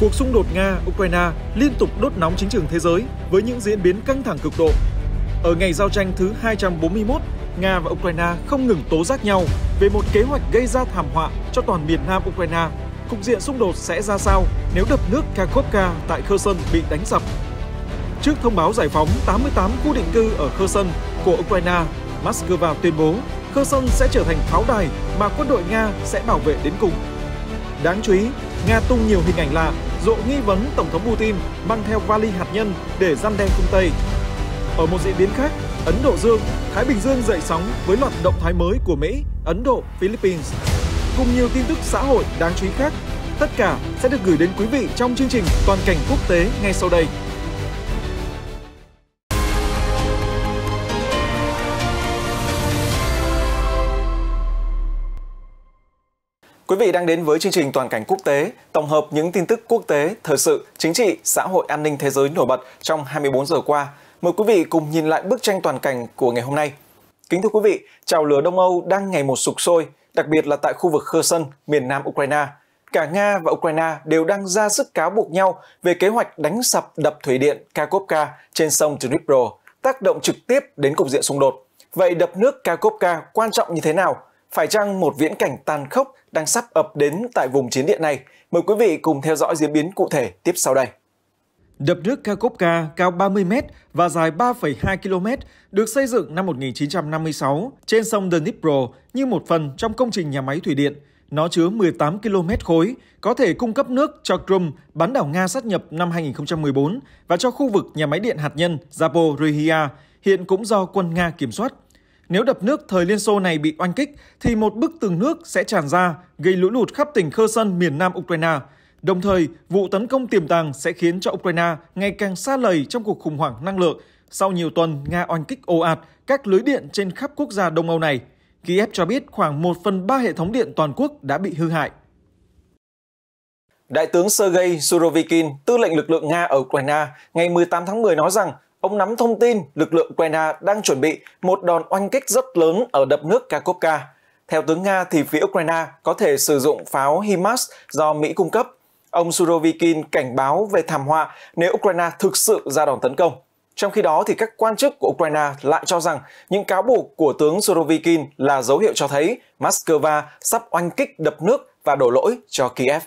Cuộc xung đột Nga-Ukraine liên tục đốt nóng chính trường thế giới với những diễn biến căng thẳng cực độ. Ở ngày giao tranh thứ 241, Nga và Ukraine không ngừng tố giác nhau về một kế hoạch gây ra thảm họa cho toàn miền Nam Ukraine. Cục diện xung đột sẽ ra sao nếu đập nước Kakhovka tại Kherson bị đánh sập? Trước thông báo giải phóng 88 khu định cư ở Kherson của Ukraine, Moscow tuyên bố Kherson sẽ trở thành pháo đài mà quân đội Nga sẽ bảo vệ đến cùng. Đáng chú ý, Nga tung nhiều hình ảnh lạ dộ nghi vấn Tổng thống Putin mang theo vali hạt nhân để gian đe phương Tây. Ở một diễn biến khác, Ấn Độ Dương, Thái Bình Dương dậy sóng với loạt động thái mới của Mỹ, Ấn Độ, Philippines. Cùng nhiều tin tức xã hội đáng chú ý khác, tất cả sẽ được gửi đến quý vị trong chương trình Toàn cảnh quốc tế ngay sau đây. Quý vị đang đến với chương trình Toàn cảnh quốc tế, tổng hợp những tin tức quốc tế, thời sự, chính trị, xã hội an ninh thế giới nổi bật trong 24 giờ qua. Mời quý vị cùng nhìn lại bức tranh toàn cảnh của ngày hôm nay. Kính thưa quý vị, trào lửa Đông Âu đang ngày một sục sôi, đặc biệt là tại khu vực Kherson, miền nam Ukraine. Cả Nga và Ukraine đều đang ra sức cáo buộc nhau về kế hoạch đánh sập đập thủy điện Kakovka trên sông Dnipro, tác động trực tiếp đến cục diện xung đột. Vậy đập nước Kakovka quan trọng như thế nào? Phải chăng một viễn cảnh tàn khốc đang sắp ập đến tại vùng chiến địa này. Mời quý vị cùng theo dõi diễn biến cụ thể tiếp sau đây. Đập nước Kakovka cao 30 m và dài 3,2 km được xây dựng năm 1956 trên sông Dnipro như một phần trong công trình nhà máy thủy điện. Nó chứa 18 km khối, có thể cung cấp nước cho Crimea, bán đảo Nga sát nhập năm 2014 và cho khu vực nhà máy điện hạt nhân Zaporizhia, hiện cũng do quân Nga kiểm soát. Nếu đập nước thời Liên Xô này bị oanh kích, thì một bức tường nước sẽ tràn ra, gây lũ lụt khắp tỉnh Kherson miền nam Ukraine. Đồng thời, vụ tấn công tiềm tàng sẽ khiến cho Ukraine ngày càng xa lầy trong cuộc khủng hoảng năng lượng sau nhiều tuần Nga oanh kích ồ ạt các lưới điện trên khắp quốc gia Đông Âu này. Kiev cho biết khoảng 1 phần 3 hệ thống điện toàn quốc đã bị hư hại. Đại tướng Sergei Surovikin, tư lệnh lực lượng Nga ở Ukraine, ngày 18 tháng 10 nói rằng ông nắm thông tin lực lượng Ukraine đang chuẩn bị một đòn oanh kích rất lớn ở đập nước Kakovka. Theo tướng Nga thì phía Ukraine có thể sử dụng pháo HIMARS do Mỹ cung cấp. Ông Surovikin cảnh báo về thảm họa nếu Ukraine thực sự ra đòn tấn công. Trong khi đó thì các quan chức của Ukraine lại cho rằng những cáo buộc của tướng Surovikin là dấu hiệu cho thấy Moscow sắp oanh kích đập nước và đổ lỗi cho Kiev.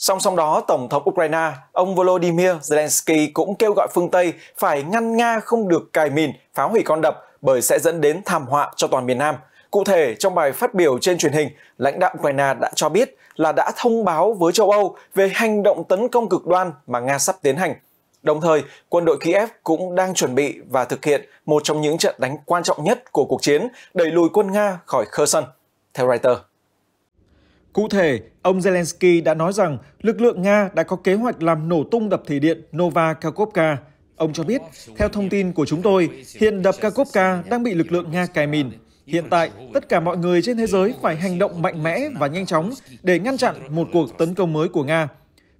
Song song đó, Tổng thống Ukraine, ông Volodymyr Zelensky cũng kêu gọi phương Tây phải ngăn Nga không được cài mìn, phá hủy con đập bởi sẽ dẫn đến thảm họa cho toàn miền Nam. Cụ thể, trong bài phát biểu trên truyền hình, lãnh đạo Ukraine đã cho biết là đã thông báo với châu Âu về hành động tấn công cực đoan mà Nga sắp tiến hành. Đồng thời, quân đội Kiev cũng đang chuẩn bị và thực hiện một trong những trận đánh quan trọng nhất của cuộc chiến đẩy lùi quân Nga khỏi Kherson, theo Reuters. Cụ thể, ông Zelensky đã nói rằng lực lượng Nga đã có kế hoạch làm nổ tung đập thủy điện Nova Kakhovka. Ông cho biết, theo thông tin của chúng tôi, hiện đập Kakhovka đang bị lực lượng Nga cài mìn. Hiện tại, tất cả mọi người trên thế giới phải hành động mạnh mẽ và nhanh chóng để ngăn chặn một cuộc tấn công mới của Nga.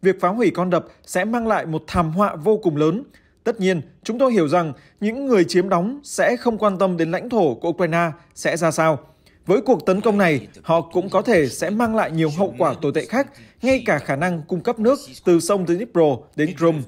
Việc phá hủy con đập sẽ mang lại một thảm họa vô cùng lớn. Tất nhiên, chúng tôi hiểu rằng những người chiếm đóng sẽ không quan tâm đến lãnh thổ của Ukraine sẽ ra sao – với cuộc tấn công này, họ cũng có thể sẽ mang lại nhiều hậu quả tồi tệ khác, ngay cả khả năng cung cấp nước từ sông Dnipro đến Crimea.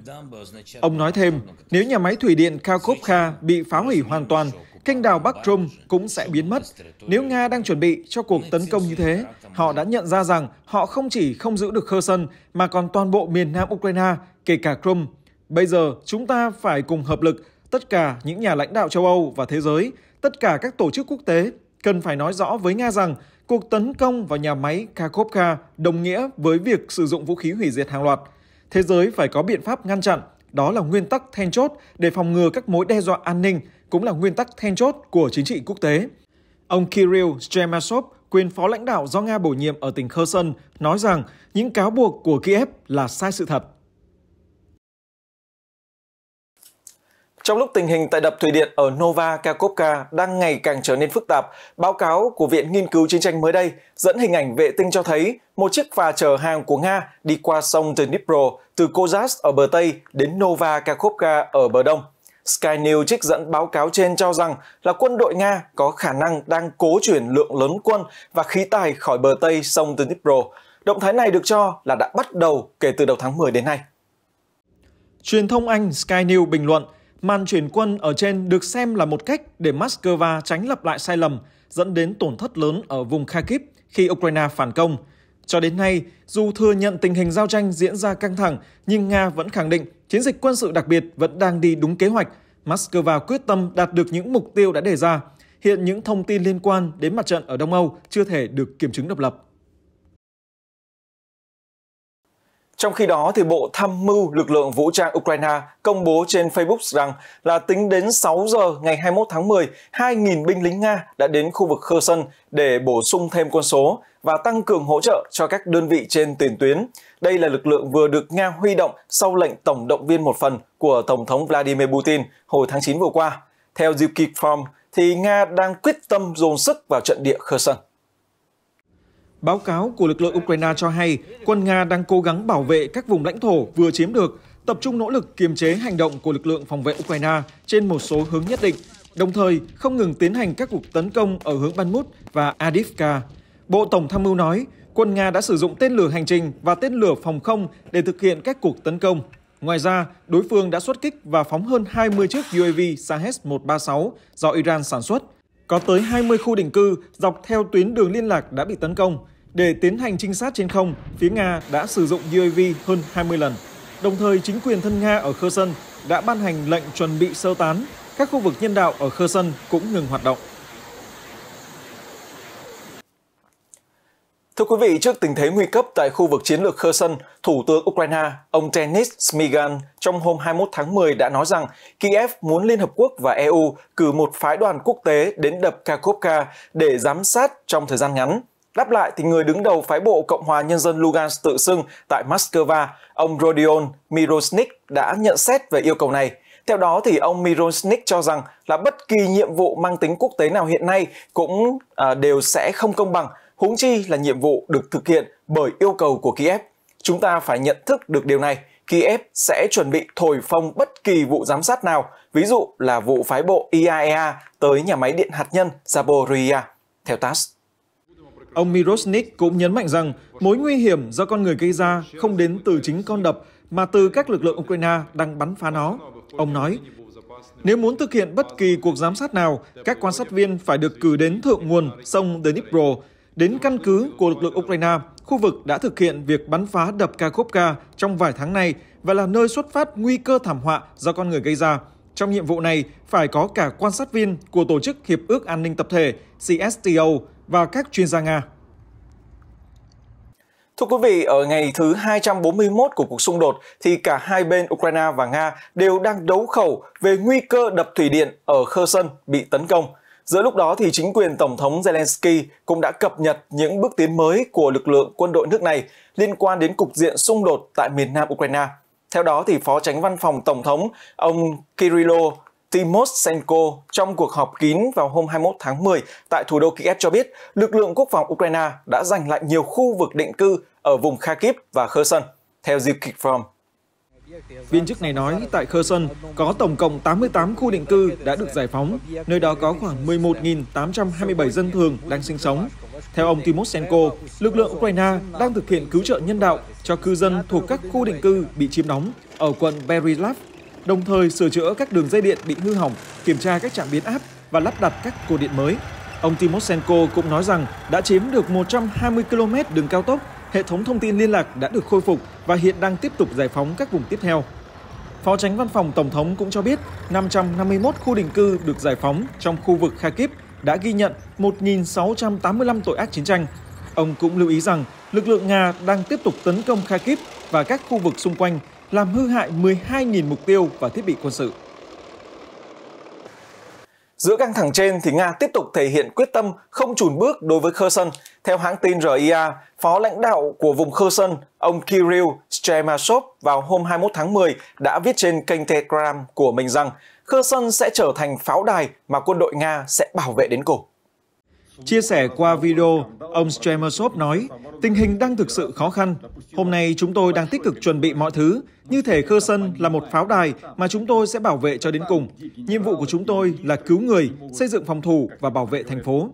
Ông nói thêm, nếu nhà máy thủy điện Kharkovka bị phá hủy hoàn toàn, kênh đào Bắc Trung cũng sẽ biến mất. Nếu Nga đang chuẩn bị cho cuộc tấn công như thế, họ đã nhận ra rằng họ không chỉ không giữ được Kherson mà còn toàn bộ miền nam Ukraine, kể cả Crimea. Bây giờ, chúng ta phải cùng hợp lực tất cả những nhà lãnh đạo châu Âu và thế giới, tất cả các tổ chức quốc tế cần phải nói rõ với Nga rằng cuộc tấn công vào nhà máy Kharkovka đồng nghĩa với việc sử dụng vũ khí hủy diệt hàng loạt. Thế giới phải có biện pháp ngăn chặn, đó là nguyên tắc then chốt để phòng ngừa các mối đe dọa an ninh, cũng là nguyên tắc then chốt của chính trị quốc tế. Ông Kirill Stremashov, quyền phó lãnh đạo do Nga bổ nhiệm ở tỉnh Kherson, nói rằng những cáo buộc của Kiev là sai sự thật. Trong lúc tình hình tại đập thủy điện ở Nova Kakhovka đang ngày càng trở nên phức tạp, báo cáo của Viện Nghiên cứu Chiến tranh mới đây dẫn hình ảnh vệ tinh cho thấy một chiếc phà chở hàng của Nga đi qua sông Dnipro từ Kozas ở bờ Tây đến Nova Kakhovka ở bờ Đông. Sky News trích dẫn báo cáo trên cho rằng là quân đội Nga có khả năng đang cố chuyển lượng lớn quân và khí tài khỏi bờ Tây sông Dnipro. Động thái này được cho là đã bắt đầu kể từ đầu tháng 10 đến nay. Truyền thông Anh Sky News bình luận – Màn chuyển quân ở trên được xem là một cách để Moscow tránh lặp lại sai lầm dẫn đến tổn thất lớn ở vùng Kharkiv khi Ukraine phản công. Cho đến nay, dù thừa nhận tình hình giao tranh diễn ra căng thẳng, nhưng Nga vẫn khẳng định chiến dịch quân sự đặc biệt vẫn đang đi đúng kế hoạch. Moscow quyết tâm đạt được những mục tiêu đã đề ra. Hiện những thông tin liên quan đến mặt trận ở Đông Âu chưa thể được kiểm chứng độc lập. Trong khi đó, thì Bộ Tham mưu lực lượng vũ trang Ukraine công bố trên Facebook rằng là tính đến 6 giờ ngày 21 tháng 10, 2.000 binh lính Nga đã đến khu vực Kherson để bổ sung thêm quân số và tăng cường hỗ trợ cho các đơn vị trên tiền tuyến. Đây là lực lượng vừa được Nga huy động sau lệnh tổng động viên một phần của Tổng thống Vladimir Putin hồi tháng 9 vừa qua. Theo Zyuki Farm, thì Nga đang quyết tâm dồn sức vào trận địa Kherson. Báo cáo của lực lượng Ukraine cho hay quân Nga đang cố gắng bảo vệ các vùng lãnh thổ vừa chiếm được, tập trung nỗ lực kiềm chế hành động của lực lượng phòng vệ Ukraine trên một số hướng nhất định, đồng thời không ngừng tiến hành các cuộc tấn công ở hướng Banmut và Adivka. Bộ Tổng tham mưu nói, quân Nga đã sử dụng tên lửa hành trình và tên lửa phòng không để thực hiện các cuộc tấn công. Ngoài ra, đối phương đã xuất kích và phóng hơn 20 chiếc UAV Sahes-136 do Iran sản xuất. Có tới 20 khu định cư dọc theo tuyến đường liên lạc đã bị tấn công, để tiến hành trinh sát trên không, phía Nga đã sử dụng UAV hơn 20 lần. Đồng thời, chính quyền thân Nga ở Kherson đã ban hành lệnh chuẩn bị sơ tán. Các khu vực nhân đạo ở Kherson cũng ngừng hoạt động. Thưa quý vị, trước tình thế nguy cấp tại khu vực chiến lược Kherson, Thủ tướng Ukraine, ông Denis Smigan trong hôm 21 tháng 10 đã nói rằng Kiev muốn Liên Hợp Quốc và EU cử một phái đoàn quốc tế đến đập Kakhovka để giám sát trong thời gian ngắn. Đáp lại thì người đứng đầu phái bộ Cộng hòa Nhân dân Lugansk tự xưng tại Moscow, ông Rodion Mirosnik đã nhận xét về yêu cầu này. Theo đó thì ông Mirosnik cho rằng là bất kỳ nhiệm vụ mang tính quốc tế nào hiện nay cũng à, đều sẽ không công bằng, huống chi là nhiệm vụ được thực hiện bởi yêu cầu của Kiev. Chúng ta phải nhận thức được điều này. Kiev sẽ chuẩn bị thổi phồng bất kỳ vụ giám sát nào, ví dụ là vụ phái bộ IAEA e tới nhà máy điện hạt nhân Zaporizhia, theo TASS. Ông Mirosnik cũng nhấn mạnh rằng mối nguy hiểm do con người gây ra không đến từ chính con đập mà từ các lực lượng Ukraine đang bắn phá nó. Ông nói, nếu muốn thực hiện bất kỳ cuộc giám sát nào, các quan sát viên phải được cử đến thượng nguồn sông Dnipro, đến căn cứ của lực lượng Ukraine, khu vực đã thực hiện việc bắn phá đập Kakhovka trong vài tháng nay và là nơi xuất phát nguy cơ thảm họa do con người gây ra. Trong nhiệm vụ này phải có cả quan sát viên của Tổ chức Hiệp ước An ninh Tập thể CSTO, và các chuyên gia Nga. Thưa quý vị, ở ngày thứ 241 của cuộc xung đột thì cả hai bên Ukraine và Nga đều đang đấu khẩu về nguy cơ đập thủy điện ở Kherson bị tấn công. Giữa lúc đó thì chính quyền Tổng thống Zelensky cũng đã cập nhật những bước tiến mới của lực lượng quân đội nước này liên quan đến cục diện xung đột tại miền nam Ukraine. Theo đó thì Phó Tránh Văn phòng Tổng thống ông Kirilo Timoshenko trong cuộc họp kín vào hôm 21 tháng 10 tại thủ đô Kiev cho biết lực lượng quốc phòng Ukraine đã giành lại nhiều khu vực định cư ở vùng Kharkiv và Kherson, theo Zykform. Viên chức này nói tại Kherson có tổng cộng 88 khu định cư đã được giải phóng, nơi đó có khoảng 11.827 dân thường đang sinh sống. Theo ông Timoshenko, lực lượng Ukraine đang thực hiện cứu trợ nhân đạo cho cư dân thuộc các khu định cư bị chiếm đóng ở quận Berislav đồng thời sửa chữa các đường dây điện bị hư hỏng, kiểm tra các trạm biến áp và lắp đặt các cột điện mới. Ông Timoshenko cũng nói rằng đã chiếm được 120 km đường cao tốc, hệ thống thông tin liên lạc đã được khôi phục và hiện đang tiếp tục giải phóng các vùng tiếp theo. Phó tránh văn phòng Tổng thống cũng cho biết 551 khu định cư được giải phóng trong khu vực Kharkiv đã ghi nhận 1.685 tội ác chiến tranh. Ông cũng lưu ý rằng lực lượng Nga đang tiếp tục tấn công Kharkiv và các khu vực xung quanh làm hư hại 12.000 mục tiêu và thiết bị quân sự. Giữa căng thẳng trên thì Nga tiếp tục thể hiện quyết tâm không chùn bước đối với Kherson. Theo hãng tin RIA, phó lãnh đạo của vùng Kherson, ông Kirill Stremashov vào hôm 21 tháng 10 đã viết trên kênh Telegram của mình rằng Kherson sẽ trở thành pháo đài mà quân đội Nga sẽ bảo vệ đến cùng. Chia sẻ qua video, ông Stremersov nói, tình hình đang thực sự khó khăn. Hôm nay chúng tôi đang tích cực chuẩn bị mọi thứ, như thể Khơ Sân là một pháo đài mà chúng tôi sẽ bảo vệ cho đến cùng. Nhiệm vụ của chúng tôi là cứu người, xây dựng phòng thủ và bảo vệ thành phố.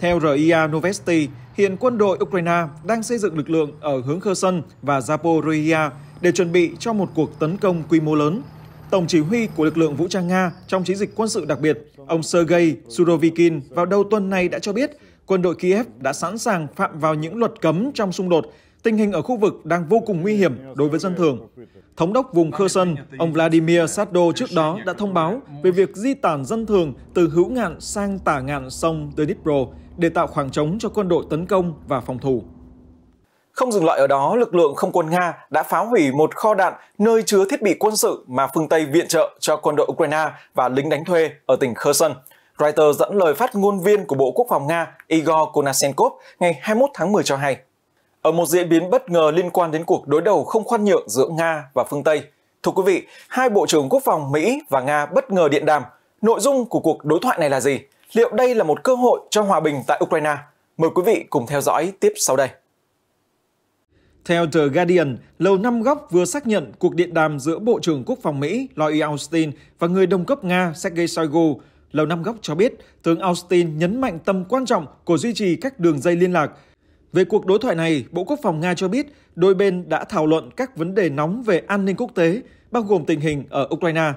Theo RIA Novosti, hiện quân đội Ukraine đang xây dựng lực lượng ở hướng Kherson và Zaporizhia để chuẩn bị cho một cuộc tấn công quy mô lớn Tổng chỉ huy của lực lượng vũ trang Nga trong chiến dịch quân sự đặc biệt, ông Sergei Surovikin vào đầu tuần này đã cho biết quân đội Kiev đã sẵn sàng phạm vào những luật cấm trong xung đột. Tình hình ở khu vực đang vô cùng nguy hiểm đối với dân thường. Thống đốc vùng Kherson, ông Vladimir Saddo trước đó đã thông báo về việc di tản dân thường từ hữu ngạn sang tả ngạn sông Dnipro để tạo khoảng trống cho quân đội tấn công và phòng thủ. Không dừng lại ở đó, lực lượng không quân Nga đã phá hủy một kho đạn nơi chứa thiết bị quân sự mà phương Tây viện trợ cho quân đội Ukraine và lính đánh thuê ở tỉnh Kherson. Reuters dẫn lời phát ngôn viên của Bộ Quốc phòng Nga Igor Konashenkov ngày 21 tháng 10 cho hay. Ở một diễn biến bất ngờ liên quan đến cuộc đối đầu không khoan nhượng giữa Nga và phương Tây, thưa quý vị, hai Bộ trưởng Quốc phòng Mỹ và Nga bất ngờ điện đàm. Nội dung của cuộc đối thoại này là gì? Liệu đây là một cơ hội cho hòa bình tại Ukraine? Mời quý vị cùng theo dõi tiếp sau đây. Theo The Guardian, Lầu Năm Góc vừa xác nhận cuộc điện đàm giữa Bộ trưởng Quốc phòng Mỹ Lloyd Austin và người đồng cấp Nga Sergei Shoigu. Lầu Năm Góc cho biết, tướng Austin nhấn mạnh tầm quan trọng của duy trì các đường dây liên lạc. Về cuộc đối thoại này, Bộ Quốc phòng Nga cho biết đôi bên đã thảo luận các vấn đề nóng về an ninh quốc tế, bao gồm tình hình ở Ukraine.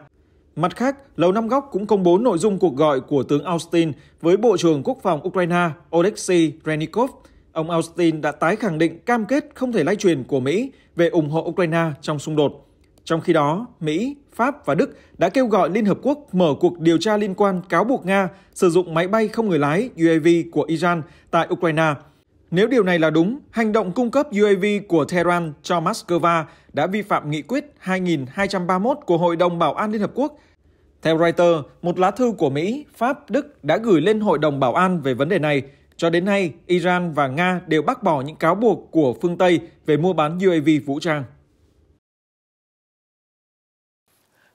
Mặt khác, Lầu Năm Góc cũng công bố nội dung cuộc gọi của tướng Austin với Bộ trưởng Quốc phòng Ukraine Oleksiy Renikov – ông Austin đã tái khẳng định cam kết không thể lay truyền của Mỹ về ủng hộ Ukraine trong xung đột. Trong khi đó, Mỹ, Pháp và Đức đã kêu gọi Liên Hợp Quốc mở cuộc điều tra liên quan cáo buộc Nga sử dụng máy bay không người lái UAV của Iran tại Ukraine. Nếu điều này là đúng, hành động cung cấp UAV của Tehran cho Moscow đã vi phạm nghị quyết 2231 của Hội đồng Bảo an Liên Hợp Quốc. Theo Reuters, một lá thư của Mỹ, Pháp, Đức đã gửi lên Hội đồng Bảo an về vấn đề này – cho đến nay, Iran và Nga đều bác bỏ những cáo buộc của phương Tây về mua bán UAV vũ trang.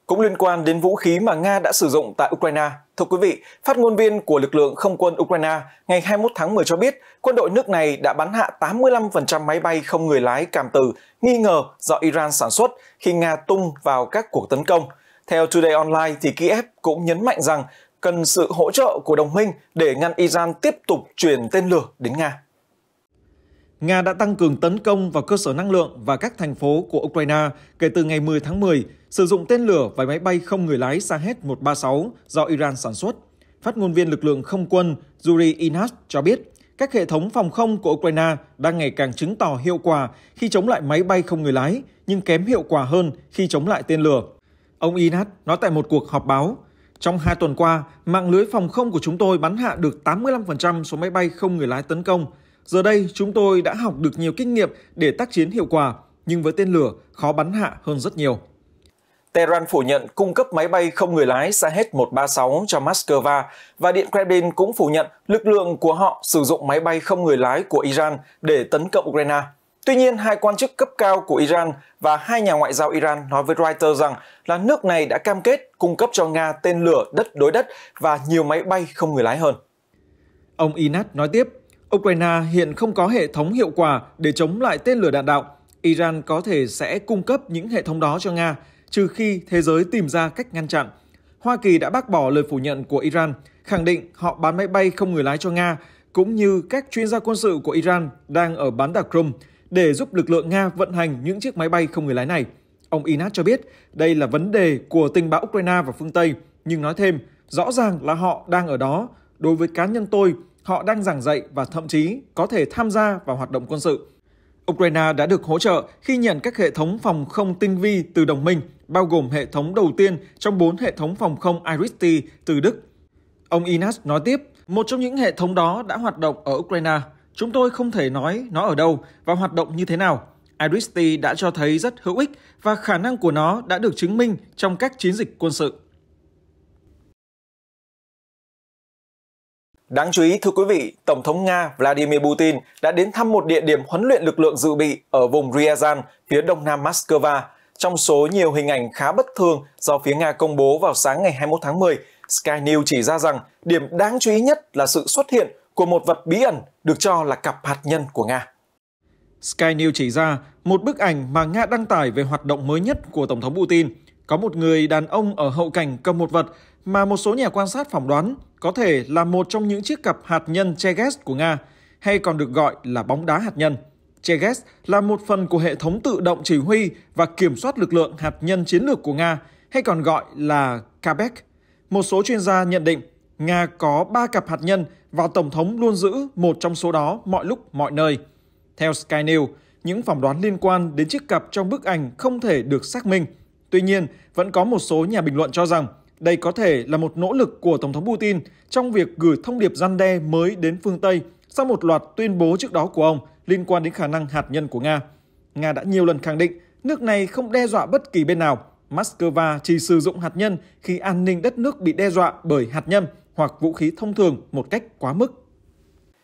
Cũng liên quan đến vũ khí mà Nga đã sử dụng tại Ukraine, thưa quý vị, phát ngôn viên của lực lượng không quân Ukraine ngày 21 tháng 10 cho biết quân đội nước này đã bắn hạ 85% máy bay không người lái cảm tử nghi ngờ do Iran sản xuất khi Nga tung vào các cuộc tấn công. Theo Today Online thì Kiev cũng nhấn mạnh rằng cần sự hỗ trợ của đồng minh để ngăn Iran tiếp tục truyền tên lửa đến Nga. Nga đã tăng cường tấn công vào cơ sở năng lượng và các thành phố của Ukraine kể từ ngày 10 tháng 10, sử dụng tên lửa và máy bay không người lái Shahed-136 do Iran sản xuất. Phát ngôn viên lực lượng không quân Yuri Inas cho biết, các hệ thống phòng không của Ukraine đang ngày càng chứng tỏ hiệu quả khi chống lại máy bay không người lái, nhưng kém hiệu quả hơn khi chống lại tên lửa. Ông Inat nói tại một cuộc họp báo, trong hai tuần qua, mạng lưới phòng không của chúng tôi bắn hạ được 85% số máy bay không người lái tấn công. Giờ đây, chúng tôi đã học được nhiều kinh nghiệm để tác chiến hiệu quả, nhưng với tên lửa khó bắn hạ hơn rất nhiều. Tehran phủ nhận cung cấp máy bay không người lái Shahed-136 cho Moscow và Điện Kremlin cũng phủ nhận lực lượng của họ sử dụng máy bay không người lái của Iran để tấn công Ukraine. Tuy nhiên, hai quan chức cấp cao của Iran và hai nhà ngoại giao Iran nói với Reuters rằng là nước này đã cam kết cung cấp cho Nga tên lửa đất đối đất và nhiều máy bay không người lái hơn. Ông Inat nói tiếp, Ukraine hiện không có hệ thống hiệu quả để chống lại tên lửa đạn đạo. Iran có thể sẽ cung cấp những hệ thống đó cho Nga, trừ khi thế giới tìm ra cách ngăn chặn. Hoa Kỳ đã bác bỏ lời phủ nhận của Iran, khẳng định họ bán máy bay không người lái cho Nga, cũng như các chuyên gia quân sự của Iran đang ở bán đảo Crimea để giúp lực lượng Nga vận hành những chiếc máy bay không người lái này. Ông Inat cho biết đây là vấn đề của tình báo Ukraine và phương Tây, nhưng nói thêm, rõ ràng là họ đang ở đó. Đối với cá nhân tôi, họ đang giảng dạy và thậm chí có thể tham gia vào hoạt động quân sự. Ukraine đã được hỗ trợ khi nhận các hệ thống phòng không tinh vi từ đồng minh, bao gồm hệ thống đầu tiên trong bốn hệ thống phòng không Iris-T từ Đức. Ông Inas nói tiếp, một trong những hệ thống đó đã hoạt động ở Ukraine Chúng tôi không thể nói nó ở đâu và hoạt động như thế nào. Iris-T đã cho thấy rất hữu ích và khả năng của nó đã được chứng minh trong các chiến dịch quân sự. Đáng chú ý, thưa quý vị, Tổng thống Nga Vladimir Putin đã đến thăm một địa điểm huấn luyện lực lượng dự bị ở vùng Ryazan, phía đông nam Moscow. Trong số nhiều hình ảnh khá bất thường do phía Nga công bố vào sáng ngày 21 tháng 10, Sky News chỉ ra rằng điểm đáng chú ý nhất là sự xuất hiện của một vật bí ẩn được cho là cặp hạt nhân của Nga. Sky News chỉ ra một bức ảnh mà Nga đăng tải về hoạt động mới nhất của Tổng thống Putin. Có một người đàn ông ở hậu cảnh cầm một vật mà một số nhà quan sát phỏng đoán có thể là một trong những chiếc cặp hạt nhân Cheges của Nga, hay còn được gọi là bóng đá hạt nhân. Cheges là một phần của hệ thống tự động chỉ huy và kiểm soát lực lượng hạt nhân chiến lược của Nga, hay còn gọi là KABEC. Một số chuyên gia nhận định Nga có 3 cặp hạt nhân và Tổng thống luôn giữ một trong số đó mọi lúc mọi nơi. Theo Sky News, những phỏng đoán liên quan đến chiếc cặp trong bức ảnh không thể được xác minh. Tuy nhiên, vẫn có một số nhà bình luận cho rằng đây có thể là một nỗ lực của Tổng thống Putin trong việc gửi thông điệp răn đe mới đến phương Tây sau một loạt tuyên bố trước đó của ông liên quan đến khả năng hạt nhân của Nga. Nga đã nhiều lần khẳng định nước này không đe dọa bất kỳ bên nào. Moscow chỉ sử dụng hạt nhân khi an ninh đất nước bị đe dọa bởi hạt nhân hoặc vũ khí thông thường một cách quá mức.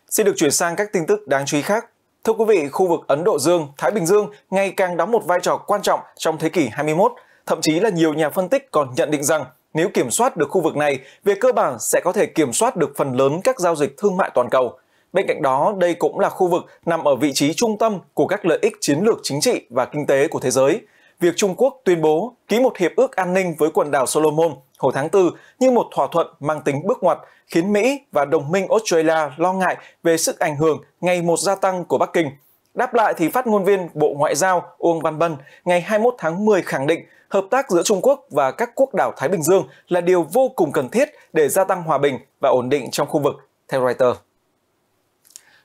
Xin được chuyển sang các tin tức đáng chú ý khác. Thưa quý vị, khu vực Ấn Độ Dương, Thái Bình Dương ngày càng đóng một vai trò quan trọng trong thế kỷ 21, thậm chí là nhiều nhà phân tích còn nhận định rằng nếu kiểm soát được khu vực này, về cơ bản sẽ có thể kiểm soát được phần lớn các giao dịch thương mại toàn cầu. Bên cạnh đó, đây cũng là khu vực nằm ở vị trí trung tâm của các lợi ích chiến lược chính trị và kinh tế của thế giới, việc Trung Quốc tuyên bố ký một hiệp ước an ninh với quần đảo Solomon hồi tháng 4 như một thỏa thuận mang tính bước ngoặt khiến Mỹ và đồng minh Australia lo ngại về sức ảnh hưởng ngày một gia tăng của Bắc Kinh. Đáp lại thì phát ngôn viên Bộ Ngoại giao Uông Văn Bân ngày 21 tháng 10 khẳng định hợp tác giữa Trung Quốc và các quốc đảo Thái Bình Dương là điều vô cùng cần thiết để gia tăng hòa bình và ổn định trong khu vực, theo Reuters.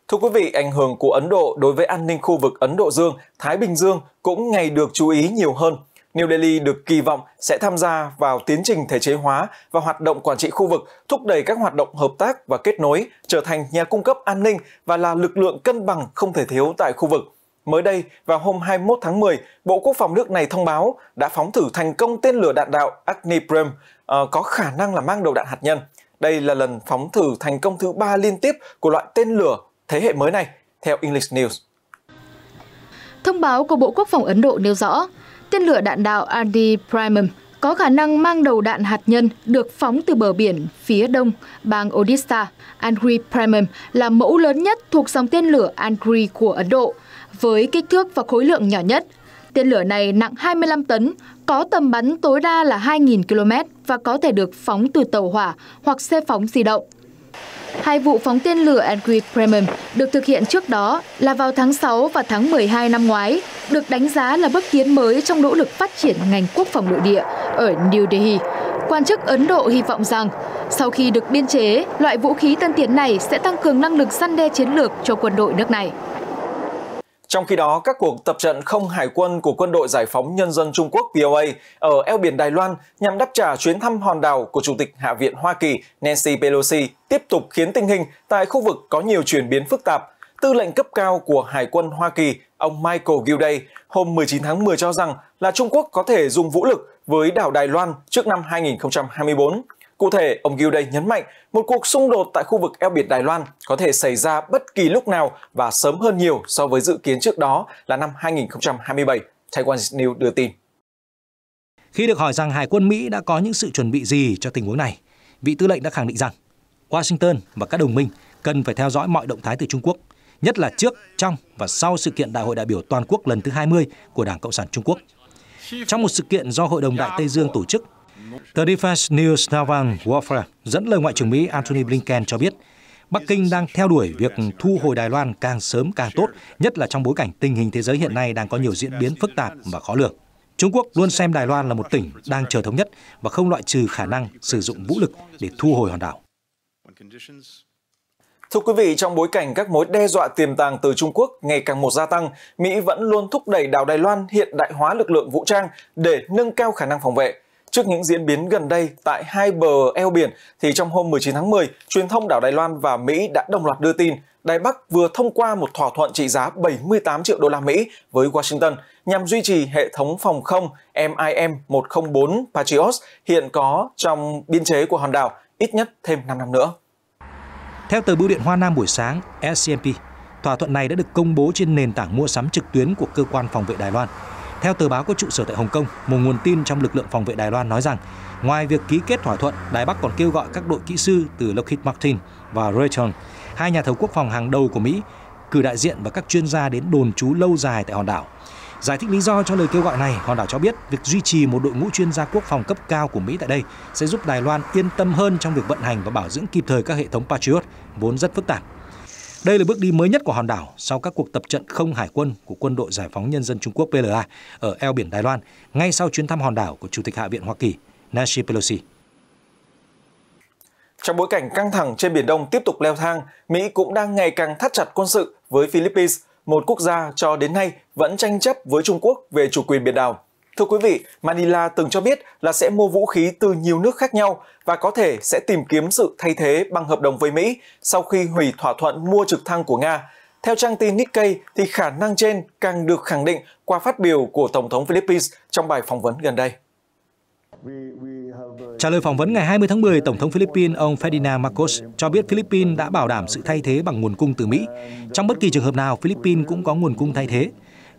Thưa quý vị, ảnh hưởng của Ấn Độ đối với an ninh khu vực Ấn Độ Dương, Thái Bình Dương cũng ngày được chú ý nhiều hơn. New Delhi được kỳ vọng sẽ tham gia vào tiến trình thể chế hóa và hoạt động quản trị khu vực, thúc đẩy các hoạt động hợp tác và kết nối, trở thành nhà cung cấp an ninh và là lực lượng cân bằng không thể thiếu tại khu vực. Mới đây, vào hôm 21 tháng 10, Bộ Quốc phòng nước này thông báo đã phóng thử thành công tên lửa đạn đạo Agni Prem ờ, có khả năng là mang đầu đạn hạt nhân. Đây là lần phóng thử thành công thứ ba liên tiếp của loại tên lửa thế hệ mới này, theo English News. Thông báo của Bộ Quốc phòng Ấn Độ nêu rõ, tên lửa đạn đạo Adi Primum có khả năng mang đầu đạn hạt nhân được phóng từ bờ biển phía đông bang Odisha. Angri Primum là mẫu lớn nhất thuộc dòng tên lửa Angri của Ấn Độ, với kích thước và khối lượng nhỏ nhất. Tên lửa này nặng 25 tấn, có tầm bắn tối đa là 2.000 km và có thể được phóng từ tàu hỏa hoặc xe phóng di động. Hai vụ phóng tên lửa Angrid Bremen được thực hiện trước đó là vào tháng 6 và tháng 12 năm ngoái, được đánh giá là bước tiến mới trong nỗ lực phát triển ngành quốc phòng nội địa ở New Delhi. Quan chức Ấn Độ hy vọng rằng, sau khi được biên chế, loại vũ khí tân tiến này sẽ tăng cường năng lực săn đe chiến lược cho quân đội nước này. Trong khi đó, các cuộc tập trận không hải quân của Quân đội Giải phóng Nhân dân Trung Quốc POA ở eo biển Đài Loan nhằm đáp trả chuyến thăm hòn đảo của Chủ tịch Hạ viện Hoa Kỳ Nancy Pelosi tiếp tục khiến tình hình tại khu vực có nhiều chuyển biến phức tạp. Tư lệnh cấp cao của Hải quân Hoa Kỳ, ông Michael Gilday, hôm 19 tháng 10 cho rằng là Trung Quốc có thể dùng vũ lực với đảo Đài Loan trước năm 2024. Cụ thể, ông Gilday nhấn mạnh một cuộc xung đột tại khu vực eo biển Đài Loan có thể xảy ra bất kỳ lúc nào và sớm hơn nhiều so với dự kiến trước đó là năm 2027, Taiwan News đưa tin. Khi được hỏi rằng Hải quân Mỹ đã có những sự chuẩn bị gì cho tình huống này, vị tư lệnh đã khẳng định rằng Washington và các đồng minh cần phải theo dõi mọi động thái từ Trung Quốc, nhất là trước, trong và sau sự kiện Đại hội đại biểu toàn quốc lần thứ 20 của Đảng Cộng sản Trung Quốc. Trong một sự kiện do Hội đồng Đại Tây Dương tổ chức Tờ Defense News Navan Warfare dẫn lời Ngoại trưởng Mỹ Antony Blinken cho biết, Bắc Kinh đang theo đuổi việc thu hồi Đài Loan càng sớm càng tốt, nhất là trong bối cảnh tình hình thế giới hiện nay đang có nhiều diễn biến phức tạp và khó lường. Trung Quốc luôn xem Đài Loan là một tỉnh đang chờ thống nhất và không loại trừ khả năng sử dụng vũ lực để thu hồi hòn đảo. Thưa quý vị, trong bối cảnh các mối đe dọa tiềm tàng từ Trung Quốc ngày càng một gia tăng, Mỹ vẫn luôn thúc đẩy đảo Đài Loan hiện đại hóa lực lượng vũ trang để nâng cao khả năng phòng vệ. Trước những diễn biến gần đây tại hai bờ eo biển thì trong hôm 19 tháng 10, truyền thông đảo Đài Loan và Mỹ đã đồng loạt đưa tin Đài Bắc vừa thông qua một thỏa thuận trị giá 78 triệu đô la Mỹ với Washington nhằm duy trì hệ thống phòng không MIM-104 Patriot hiện có trong biên chế của hòn đảo ít nhất thêm 5 năm nữa. Theo tờ Bưu điện Hoa Nam buổi sáng, SCMP, thỏa thuận này đã được công bố trên nền tảng mua sắm trực tuyến của Cơ quan Phòng vệ Đài Loan theo tờ báo có trụ sở tại Hồng Kông, một nguồn tin trong lực lượng phòng vệ Đài Loan nói rằng, ngoài việc ký kết thỏa thuận, Đài Bắc còn kêu gọi các đội kỹ sư từ Lockheed Martin và Raytheon, hai nhà thầu quốc phòng hàng đầu của Mỹ, cử đại diện và các chuyên gia đến đồn trú lâu dài tại hòn đảo. Giải thích lý do cho lời kêu gọi này, hòn đảo cho biết việc duy trì một đội ngũ chuyên gia quốc phòng cấp cao của Mỹ tại đây sẽ giúp Đài Loan yên tâm hơn trong việc vận hành và bảo dưỡng kịp thời các hệ thống Patriot vốn rất phức tạp. Đây là bước đi mới nhất của hòn đảo sau các cuộc tập trận không hải quân của Quân đội Giải phóng Nhân dân Trung Quốc PLA ở eo biển Đài Loan, ngay sau chuyến thăm hòn đảo của Chủ tịch Hạ viện Hoa Kỳ Nancy Pelosi. Trong bối cảnh căng thẳng trên Biển Đông tiếp tục leo thang, Mỹ cũng đang ngày càng thắt chặt quân sự với Philippines, một quốc gia cho đến nay vẫn tranh chấp với Trung Quốc về chủ quyền biển đảo. Thưa quý vị, Manila từng cho biết là sẽ mua vũ khí từ nhiều nước khác nhau và có thể sẽ tìm kiếm sự thay thế bằng hợp đồng với Mỹ sau khi hủy thỏa thuận mua trực thăng của Nga. Theo trang tin Nikkei, thì khả năng trên càng được khẳng định qua phát biểu của Tổng thống Philippines trong bài phỏng vấn gần đây. Trả lời phỏng vấn ngày 20 tháng 10, Tổng thống Philippines ông Ferdinand Marcos cho biết Philippines đã bảo đảm sự thay thế bằng nguồn cung từ Mỹ. Trong bất kỳ trường hợp nào, Philippines cũng có nguồn cung thay thế.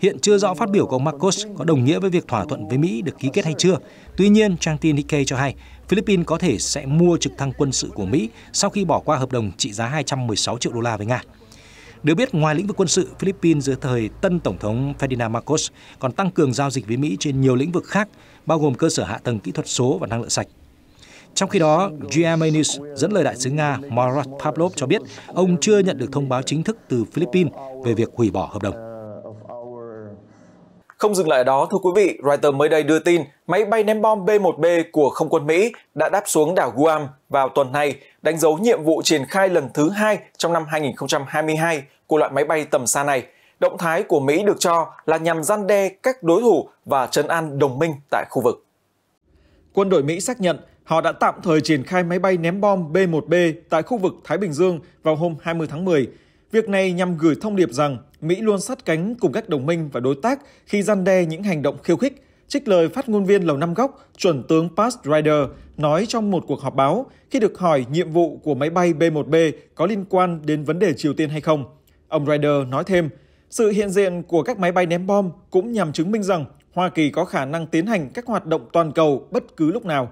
Hiện chưa rõ phát biểu của ông Marcos có đồng nghĩa với việc thỏa thuận với Mỹ được ký kết hay chưa. Tuy nhiên, trang tin Nikkei cho hay Philippines có thể sẽ mua trực thăng quân sự của Mỹ sau khi bỏ qua hợp đồng trị giá 216 triệu đô la với Nga. Được biết, ngoài lĩnh vực quân sự, Philippines dưới thời tân Tổng thống Ferdinand Marcos còn tăng cường giao dịch với Mỹ trên nhiều lĩnh vực khác, bao gồm cơ sở hạ tầng kỹ thuật số và năng lượng sạch. Trong khi đó, GMA News dẫn lời đại sứ Nga Marat Pavlov cho biết ông chưa nhận được thông báo chính thức từ Philippines về việc hủy bỏ hợp đồng. Không dừng lại đó, thưa quý vị, Reuters mới đây đưa tin máy bay ném bom B-1B của không quân Mỹ đã đáp xuống đảo Guam vào tuần này, đánh dấu nhiệm vụ triển khai lần thứ hai trong năm 2022 của loại máy bay tầm xa này. Động thái của Mỹ được cho là nhằm gian đe các đối thủ và trấn an đồng minh tại khu vực. Quân đội Mỹ xác nhận họ đã tạm thời triển khai máy bay ném bom B-1B tại khu vực Thái Bình Dương vào hôm 20 tháng 10 Việc này nhằm gửi thông điệp rằng Mỹ luôn sát cánh cùng các đồng minh và đối tác khi gian đe những hành động khiêu khích, trích lời phát ngôn viên Lầu Năm Góc, chuẩn tướng past rider nói trong một cuộc họp báo khi được hỏi nhiệm vụ của máy bay B-1B có liên quan đến vấn đề Triều Tiên hay không. Ông rider nói thêm, sự hiện diện của các máy bay ném bom cũng nhằm chứng minh rằng Hoa Kỳ có khả năng tiến hành các hoạt động toàn cầu bất cứ lúc nào.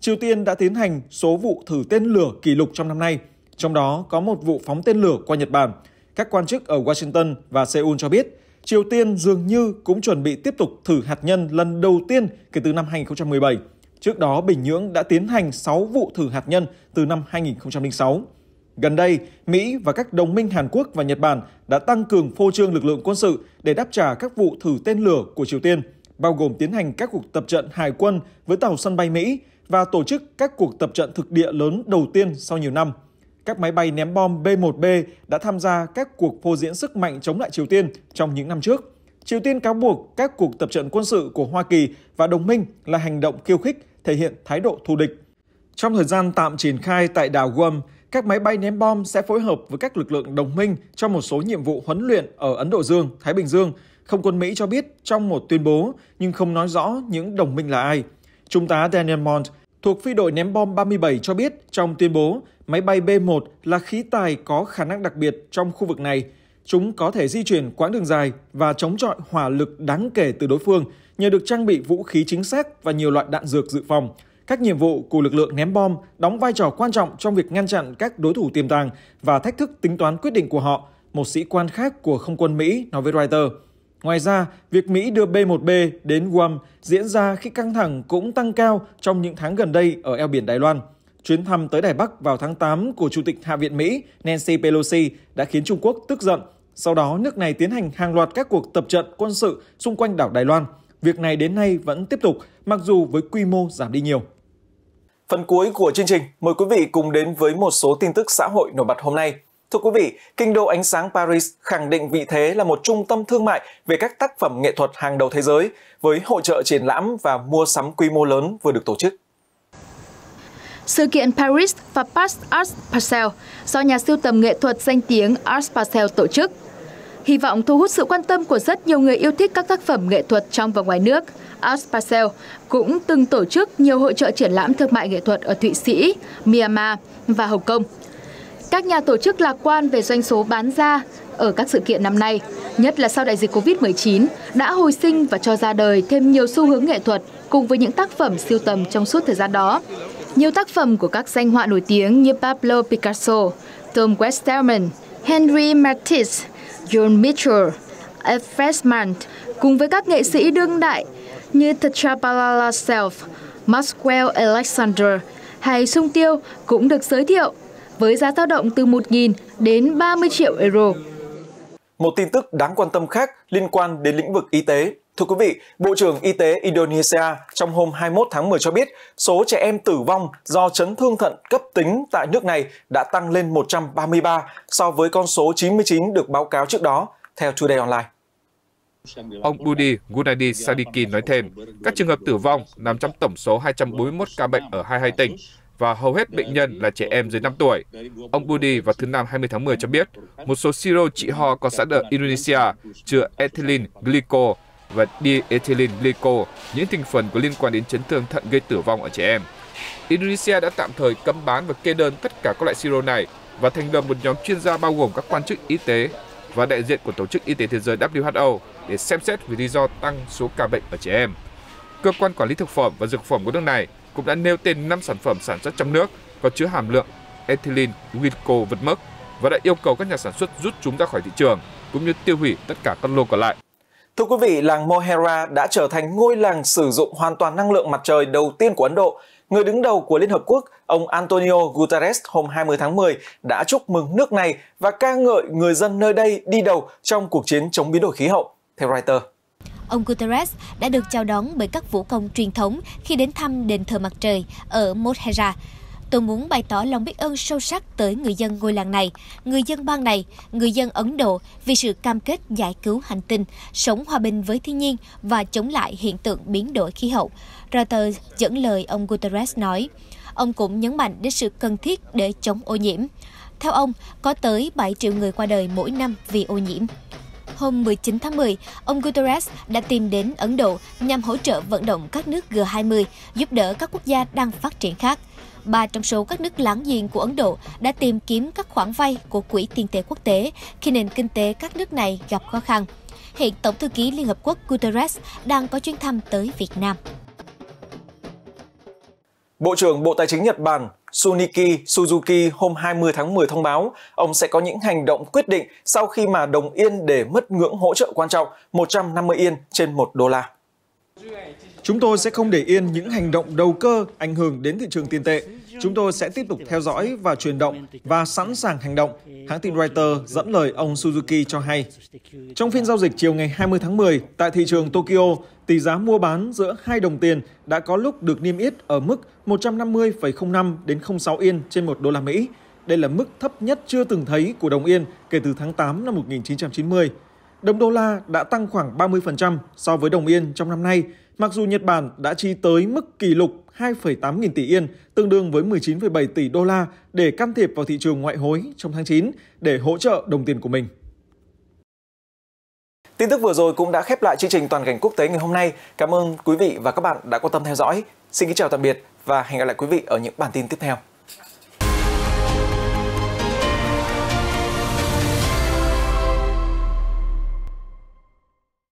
Triều Tiên đã tiến hành số vụ thử tên lửa kỷ lục trong năm nay – trong đó có một vụ phóng tên lửa qua Nhật Bản. Các quan chức ở Washington và Seoul cho biết, Triều Tiên dường như cũng chuẩn bị tiếp tục thử hạt nhân lần đầu tiên kể từ năm 2017. Trước đó, Bình Nhưỡng đã tiến hành 6 vụ thử hạt nhân từ năm 2006. Gần đây, Mỹ và các đồng minh Hàn Quốc và Nhật Bản đã tăng cường phô trương lực lượng quân sự để đáp trả các vụ thử tên lửa của Triều Tiên, bao gồm tiến hành các cuộc tập trận hải quân với tàu sân bay Mỹ và tổ chức các cuộc tập trận thực địa lớn đầu tiên sau nhiều năm – các máy bay ném bom B-1B đã tham gia các cuộc phô diễn sức mạnh chống lại Triều Tiên trong những năm trước. Triều Tiên cáo buộc các cuộc tập trận quân sự của Hoa Kỳ và đồng minh là hành động khiêu khích, thể hiện thái độ thù địch. Trong thời gian tạm triển khai tại đảo Guam, các máy bay ném bom sẽ phối hợp với các lực lượng đồng minh trong một số nhiệm vụ huấn luyện ở Ấn Độ Dương, Thái Bình Dương. Không quân Mỹ cho biết trong một tuyên bố, nhưng không nói rõ những đồng minh là ai. Trung tá Daniel Mont, thuộc phi đội ném bom 37 cho biết trong tuyên bố máy bay B-1 là khí tài có khả năng đặc biệt trong khu vực này. Chúng có thể di chuyển quãng đường dài và chống chọi hỏa lực đáng kể từ đối phương nhờ được trang bị vũ khí chính xác và nhiều loại đạn dược dự phòng. Các nhiệm vụ của lực lượng ném bom đóng vai trò quan trọng trong việc ngăn chặn các đối thủ tiềm tàng và thách thức tính toán quyết định của họ, một sĩ quan khác của không quân Mỹ nói với Reuters. Ngoài ra, việc Mỹ đưa B-1B đến Guam diễn ra khi căng thẳng cũng tăng cao trong những tháng gần đây ở eo biển Đài Loan. Chuyến thăm tới Đài Bắc vào tháng 8 của Chủ tịch Hạ viện Mỹ Nancy Pelosi đã khiến Trung Quốc tức giận. Sau đó, nước này tiến hành hàng loạt các cuộc tập trận quân sự xung quanh đảo Đài Loan. Việc này đến nay vẫn tiếp tục, mặc dù với quy mô giảm đi nhiều. Phần cuối của chương trình, mời quý vị cùng đến với một số tin tức xã hội nổi bật hôm nay – Thưa quý vị, kinh đô ánh sáng Paris khẳng định vị thế là một trung tâm thương mại về các tác phẩm nghệ thuật hàng đầu thế giới với hội trợ triển lãm và mua sắm quy mô lớn vừa được tổ chức. Sự kiện Paris và Paris Arts Parcel do nhà sưu tầm nghệ thuật danh tiếng Art Parcel tổ chức. Hy vọng thu hút sự quan tâm của rất nhiều người yêu thích các tác phẩm nghệ thuật trong và ngoài nước. Art Parcel cũng từng tổ chức nhiều hội trợ triển lãm thương mại nghệ thuật ở Thụy Sĩ, Myanmar và Hồng Kông – các nhà tổ chức lạc quan về doanh số bán ra ở các sự kiện năm nay, nhất là sau đại dịch Covid-19, đã hồi sinh và cho ra đời thêm nhiều xu hướng nghệ thuật cùng với những tác phẩm siêu tầm trong suốt thời gian đó. Nhiều tác phẩm của các danh họa nổi tiếng như Pablo Picasso, Tom Westerman, Henry Matisse, John Mitchell, Alfred Mann, cùng với các nghệ sĩ đương đại như Tetrapalala Self, Maxwell Alexander hay Sung Tiêu cũng được giới thiệu với giá dao động từ 1.000 đến 30 triệu euro. Một tin tức đáng quan tâm khác liên quan đến lĩnh vực y tế. Thưa quý vị, Bộ trưởng Y tế Indonesia trong hôm 21 tháng 10 cho biết số trẻ em tử vong do chấn thương thận cấp tính tại nước này đã tăng lên 133 so với con số 99 được báo cáo trước đó, theo Today Online. Ông Budi Gunadi Sadiki nói thêm, các trường hợp tử vong nằm trong tổng số 241 ca bệnh ở 22 tỉnh, và hầu hết bệnh nhân là trẻ em dưới 5 tuổi. Ông Budi vào thứ Năm 20 tháng 10 cho biết, một số siro trị ho có sẵn ở Indonesia chứa ethylene glycol và diethylene glycol những thành phần có liên quan đến chấn thương thận gây tử vong ở trẻ em. Indonesia đã tạm thời cấm bán và kê đơn tất cả các loại siro này và thành lập một nhóm chuyên gia bao gồm các quan chức y tế và đại diện của Tổ chức Y tế Thế giới WHO để xem xét về lý do tăng số ca bệnh ở trẻ em. Cơ quan quản lý thực phẩm và dược phẩm của nước này cũng đã nêu tên 5 sản phẩm sản xuất trong nước có chứa hàm lượng ethylene glycol vượt mức và đã yêu cầu các nhà sản xuất rút chúng ra khỏi thị trường cũng như tiêu hủy tất cả các lô còn lại. Thưa quý vị, làng Mohera đã trở thành ngôi làng sử dụng hoàn toàn năng lượng mặt trời đầu tiên của Ấn Độ. Người đứng đầu của Liên Hợp Quốc, ông Antonio Guterres hôm 20 tháng 10 đã chúc mừng nước này và ca ngợi người dân nơi đây đi đầu trong cuộc chiến chống biến đổi khí hậu, theo Reuters. Ông Guterres đã được chào đón bởi các vũ công truyền thống khi đến thăm đền thờ mặt trời ở Montserrat. Tôi muốn bày tỏ lòng biết ơn sâu sắc tới người dân ngôi làng này, người dân bang này, người dân Ấn Độ vì sự cam kết giải cứu hành tinh, sống hòa bình với thiên nhiên và chống lại hiện tượng biến đổi khí hậu. Reuters dẫn lời ông Guterres nói. Ông cũng nhấn mạnh đến sự cần thiết để chống ô nhiễm. Theo ông, có tới 7 triệu người qua đời mỗi năm vì ô nhiễm. Hôm 19 tháng 10, ông Guterres đã tìm đến Ấn Độ nhằm hỗ trợ vận động các nước G20, giúp đỡ các quốc gia đang phát triển khác. Ba trong số các nước láng giềng của Ấn Độ đã tìm kiếm các khoản vay của Quỹ tiền tệ quốc tế khi nền kinh tế các nước này gặp khó khăn. Hiện Tổng thư ký Liên Hợp Quốc Guterres đang có chuyến thăm tới Việt Nam. Bộ trưởng Bộ Tài chính Nhật Bản Suniki Suzuki hôm 20 tháng 10 thông báo ông sẽ có những hành động quyết định sau khi mà đồng yên để mất ngưỡng hỗ trợ quan trọng 150 yên trên 1 đô la. Chúng tôi sẽ không để yên những hành động đầu cơ ảnh hưởng đến thị trường tiền tệ Chúng tôi sẽ tiếp tục theo dõi và truyền động và sẵn sàng hành động, hãng tin Reuters dẫn lời ông Suzuki cho hay. Trong phiên giao dịch chiều ngày 20 tháng 10 tại thị trường Tokyo, tỷ giá mua bán giữa hai đồng tiền đã có lúc được niêm yết ở mức 150,05 đến 06 yên trên 1 đô la Mỹ. Đây là mức thấp nhất chưa từng thấy của đồng yên kể từ tháng 8 năm 1990. Đồng đô la đã tăng khoảng 30% so với đồng yên trong năm nay, mặc dù Nhật Bản đã chi tới mức kỷ lục 2,8 nghìn tỷ yên, tương đương với 19,7 tỷ đô la để can thiệp vào thị trường ngoại hối trong tháng 9 để hỗ trợ đồng tiền của mình. Tin tức vừa rồi cũng đã khép lại chương trình toàn cảnh quốc tế ngày hôm nay. Cảm ơn quý vị và các bạn đã quan tâm theo dõi. Xin kính chào tạm biệt và hẹn gặp lại quý vị ở những bản tin tiếp theo.